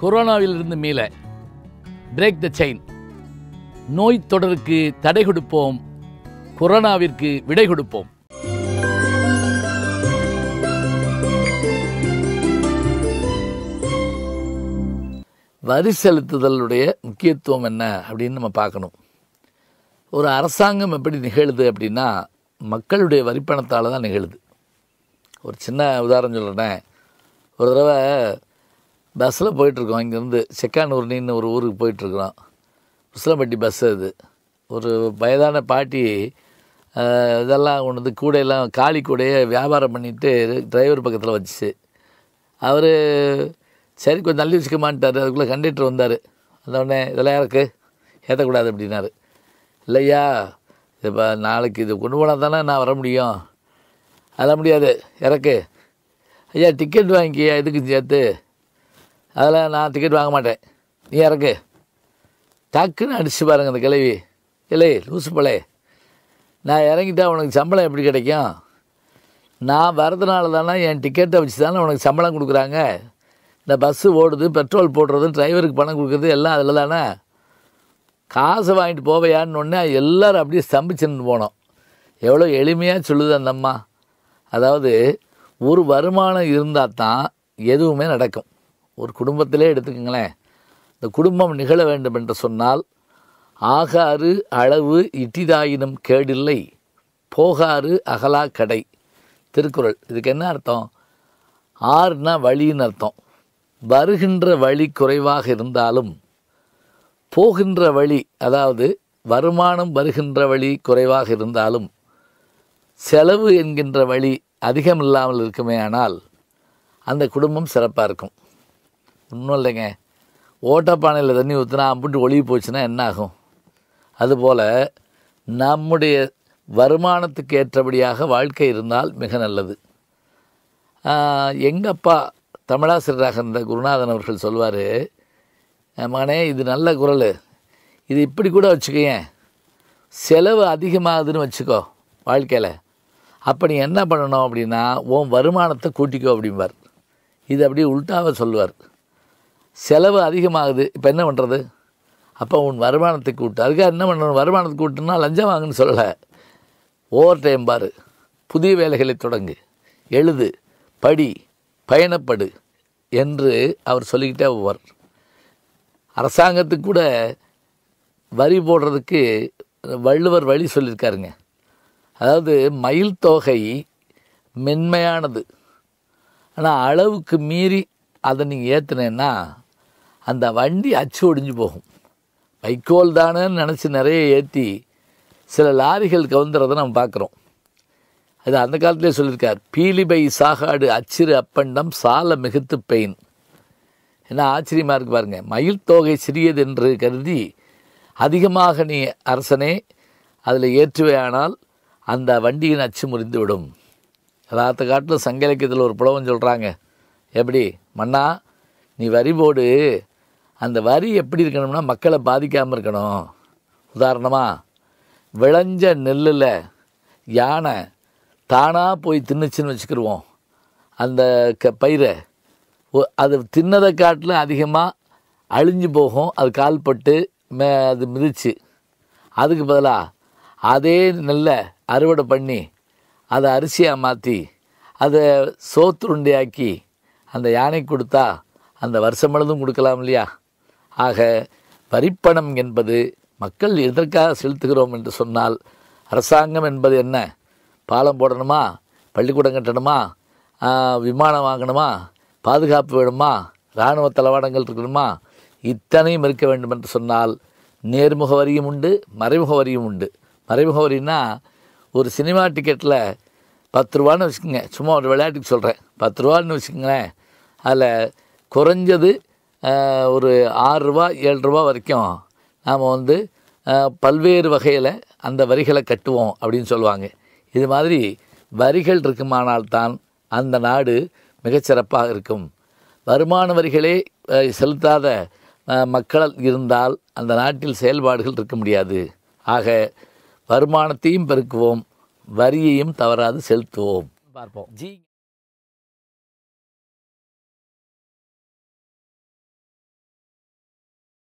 கொரோனாவிலிருந்து மீள break the chain நோய் தொடருக்கு தடை கொடுப்போம் கொரோனாவிற்கு விடை கொடுப்போம் வரி செலுத்துதலுடைய முக்கியத்துவம் என்ன அப்படின்னு நம்ம பார்க்கணும் ஒரு அரசாங்கம் எப்படி நிகழுது அப்படின்னா மக்களுடைய வரிப்பணத்தால் தான் நிகழுது ஒரு சின்ன உதாரணம் சொல்கிறேன் ஒரு தடவை பஸ்ஸில் போயிட்டுருக்கோம் இங்கேருந்து செக்கானூர்னின்னு ஒரு ஊருக்கு போயிட்டுருக்குறோம் உசிலம்பட்டி பஸ் அது ஒரு வயதான பாட்டி இதெல்லாம் கொண்டு வந்து கூடையெல்லாம் காளி கூடையை வியாபாரம் பண்ணிவிட்டு டிரைவர் பக்கத்தில் வச்சுச்சு அவர் சரி கொஞ்சம் தள்ளி வச்சுக்கமான்ட்டார் அதுக்குள்ளே கண்டக்டர் வந்தார் அதோடனே இதெல்லாம் யாருக்கு ஏற்றக்கூடாது அப்படின்னாரு இல்லையா இப்போ நாளைக்கு இது கொண்டு போனால் தானே நான் வர முடியும் அதெல்லாம் முடியாது இறக்கு ஐயா டிக்கெட் வாங்கிக்கியா இதுக்கு சேர்த்து அதில் நான் டிக்கெட் வாங்க மாட்டேன் நீ இறக்கு டக்குன்னு அடிச்சு பாருங்க அந்த கிளவி இல்லை லூசு பழைய நான் இறங்கிட்டா உனக்கு சம்பளம் எப்படி கிடைக்கும் நான் வரதுனால தானே என் டிக்கெட்டை வச்சு தானே உனக்கு சம்பளம் கொடுக்குறாங்க இந்த பஸ்ஸு ஓடுது பெட்ரோல் போடுறது டிரைவருக்கு பணம் கொடுக்குறது எல்லாம் அதில் தானே காசை வாங்கிட்டு போவையான்னு உடனே எல்லோரும் அப்படியே ஸ்தம்பிச்சுன்னு போனோம் எவ்வளோ எளிமையாக சொல்லுது அந்தம்மா அதாவது ஒரு வருமானம் இருந்தால் தான் எதுவுமே நடக்கும் ஒரு குடும்பத்திலே எடுத்துக்கங்களேன் இந்த குடும்பம் நிகழ வேண்டும் என்று சொன்னால் ஆகாறு அளவு இட்டிதாயினும் கேடில்லை போகாறு அகலா கடை திருக்குறள் இதுக்கு என்ன அர்த்தம் ஆறுனா வழின்னு அர்த்தம் வருகின்ற வழி குறைவாக இருந்தாலும் போகின்ற வழி அதாவது வருமானம் வருகின்ற வழி குறைவாக இருந்தாலும் செலவு என்கின்ற வழி அதிகம் இல்லாமல் இருக்குமே ஆனால் அந்த குடும்பம் சிறப்பாக இருக்கும் ஒன்றும் இல்லைங்க ஓட்டப்பானையில் தண்ணி ஊற்றினா அம்புட்டு ஒளி போச்சுன்னா என்ன ஆகும் அதுபோல் நம்முடைய வருமானத்துக்கு ஏற்றபடியாக வாழ்க்கை இருந்தால் மிக நல்லது எங்கப்பா தமிழாசிரியராக இருந்த குருநாதன் அவர்கள் சொல்வார் மகனே இது நல்ல குரல் இது இப்படி கூட வச்சுக்கேன் செலவு அதிகமாகுதுன்னு வச்சுக்கோ வாழ்க்கையில் அப்போ நீ என்ன பண்ணணும் அப்படின்னா உன் வருமானத்தை கூட்டிக்கோ அப்படிம்பார் இது அப்படியே உள்டாவை சொல்லுவார் செலவு அதிகமாகுது இப்போ என்ன பண்ணுறது அப்போ உன் வருமானத்தை கூட்டு அதுக்காக என்ன பண்ணணும் வருமானத்தை கூட்டுன்னா லஞ்சம் வாங்குன்னு சொல்லலை ஓவர் டைம் பாரு புதிய வேலைகளை தொடங்கு எழுது படி பயணப்படு என்று அவர் சொல்லிக்கிட்டே போவார் அரசாங்கத்துக்கு கூட வரி போடுறதுக்கு வள்ளுவர் வழி சொல்லியிருக்காருங்க அதாவது மயில் தொகை மென்மையானது ஆனால் அளவுக்கு மீறி அதை நீங்கள் ஏற்றுனேன்னா அந்த வண்டி அச்சு ஒடிஞ்சு போகும் வைக்கோல் தானேன்னு நினச்சி நிறைய ஏற்றி சில லாரிகள் கவுந்துறதை நம்ம பார்க்குறோம் அது அந்த காலத்திலே சொல்லியிருக்கார் பீலிபை சாகாடு அச்சிறு அப்பண்டம் சால மிகுத்து பெயின் என்ன ஆச்சரியமாக இருக்கு பாருங்க மயில் தொகை சிறியது என்று கருதி அதிகமாக நீ அரசனே அதில் ஏற்றுவையானால் அந்த வண்டியின் அச்சு முறிந்து விடும் அதாத்த காட்டில் சங்க ஒரு புலவன் சொல்கிறாங்க எப்படி மன்னா நீ வரிபோடு அந்த வரி எப்படி இருக்கணும்னா மக்களை பாதிக்காமல் இருக்கணும் உதாரணமாக விளைஞ்ச நெல்லில் யானை தானாக போய் தின்னுச்சுன்னு வச்சுக்கிடுவோம் அந்த க பயிரை அது தின்னதை காட்டிலும் அதிகமாக அழிஞ்சு போகும் அது கால்பட்டு மே அது மிதிச்சு அதுக்கு பதிலாக அதே நெல்லை அறுவடை பண்ணி அதை அரிசியாக மாற்றி அதை சோத்துருண்டியாக்கி அந்த யானைக்கு கொடுத்தா அந்த வருஷம் முழுதும் கொடுக்கலாம் இல்லையா ஆக வரிப்பணம் என்பது மக்கள் எதற்காக செலுத்துகிறோம் என்று சொன்னால் அரசாங்கம் என்பது என்ன பாலம் போடணுமா பள்ளிக்கூடம் கட்டணுமா விமானம் வாங்கணுமா பாதுகாப்பு வேணுமா இராணுவ தளவாடங்கள் இருக்கணுமா இத்தனையும் இருக்க வேண்டும் என்று சொன்னால் நேர்முக வரியும் உண்டு மறைமுக வரியும் உண்டு மறைமுக வரின்னா ஒரு சினிமா டிக்கெட்டில் பத்து ரூபான்னு வச்சுக்கோங்க சும்மா ஒரு விளையாட்டுக்கு சொல்கிறேன் பத்து ரூபான்னு வச்சுக்கோங்களேன் அதில் குறைஞ்சது ஒரு ஆறுரூவா ஏழு ரூபா வரைக்கும் நாம் வந்து பல்வேறு வகையில் அந்த வரிகளை கட்டுவோம் அப்படின்னு சொல்லுவாங்க இது மாதிரி வரிகள் இருக்குமானால்தான் அந்த நாடு மிகச்சிறப்பாக இருக்கும் வருமான வரிகளே செலுத்தாத மக்கள் இருந்தால் அந்த நாட்டில் செயல்பாடுகள் இருக்க முடியாது ஆக வருமானத்தையும் பெருக்குவோம் வரியையும் தவறாது செலுத்துவோம் பார்ப்போம் ஜி